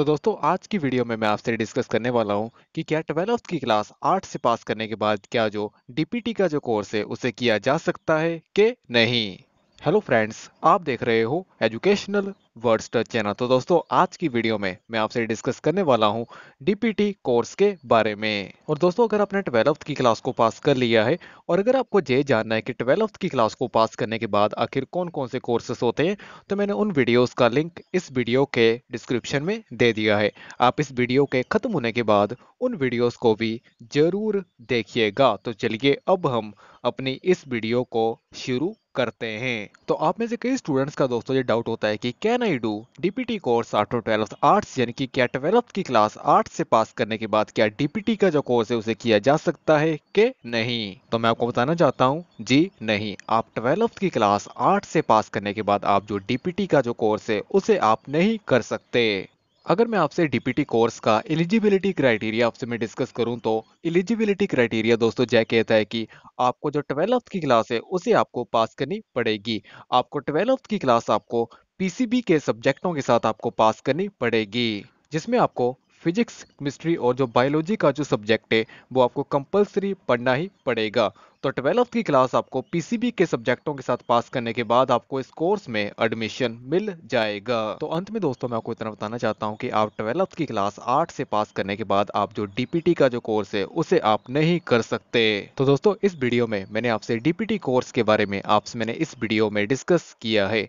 तो दोस्तों आज की वीडियो में मैं आपसे डिस्कस करने वाला हूं कि क्या ट्वेल्थ की क्लास आर्ट से पास करने के बाद क्या जो डीपीटी का जो कोर्स है उसे किया जा सकता है कि नहीं हेलो फ्रेंड्स आप देख रहे हो एजुकेशनल वर्ड्स टच चैनल तो दोस्तों आज की वीडियो में मैं आपसे डिस्कस करने वाला हूं डीपीटी कोर्स के बारे में और दोस्तों अगर आपने ट्वेल्थ की क्लास को पास कर लिया है और अगर आपको ये जानना है कि ट्वेल्थ की क्लास को पास करने के बाद आखिर कौन कौन से कोर्सेस होते हैं तो मैंने उन वीडियोज का लिंक इस वीडियो के डिस्क्रिप्शन में दे दिया है आप इस वीडियो के खत्म होने के बाद उन वीडियोज को भी जरूर देखिएगा तो चलिए अब हम अपनी इस वीडियो को शुरू करते हैं तो आप में से कई स्टूडेंट्स का दोस्तों ये डाउट होता है कि can I do DPT course आठ और ट्वेल्थ आर्ट्स यानी कि क्या ट्वेल्थ की क्लास आर्ट्स से पास करने के बाद क्या डीपीटी का जो कोर्स है उसे किया जा सकता है कि नहीं तो मैं आपको बताना चाहता हूँ जी नहीं आप ट्वेल्थ की क्लास आर्ट से पास करने के बाद आप जो डीपीटी का जो कोर्स है उसे आप नहीं कर सकते अगर मैं आपसे डीपीटी कोर्स का एलिजिबिलिटी क्राइटेरिया आपसे मैं डिस्कस करूं तो एलिजिबिलिटी क्राइटेरिया दोस्तों जय कहता है कि आपको जो ट्वेल्थ की क्लास है उसे आपको पास करनी पड़ेगी आपको ट्वेल्थ की क्लास आपको पीसीबी के सब्जेक्टों के साथ आपको पास करनी पड़ेगी जिसमें आपको फिजिक्स केमिस्ट्री और जो बायोलॉजी का जो सब्जेक्ट है वो आपको कंपलसरी पढ़ना ही पड़ेगा तो ट्वेल्थ की क्लास आपको पीसीबी के सब्जेक्टों के साथ पास करने के बाद आपको इस कोर्स में एडमिशन मिल जाएगा तो अंत में दोस्तों मैं आपको इतना बताना चाहता हूँ कि आप ट्वेल्थ की क्लास आठ से पास करने के बाद आप जो डीपीटी का जो कोर्स है उसे आप नहीं कर सकते तो दोस्तों इस वीडियो में मैंने आपसे डीपीटी कोर्स के बारे में आपसे मैंने इस वीडियो में डिस्कस किया है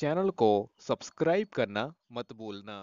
चैनल को सब्सक्राइब करना मत भूलना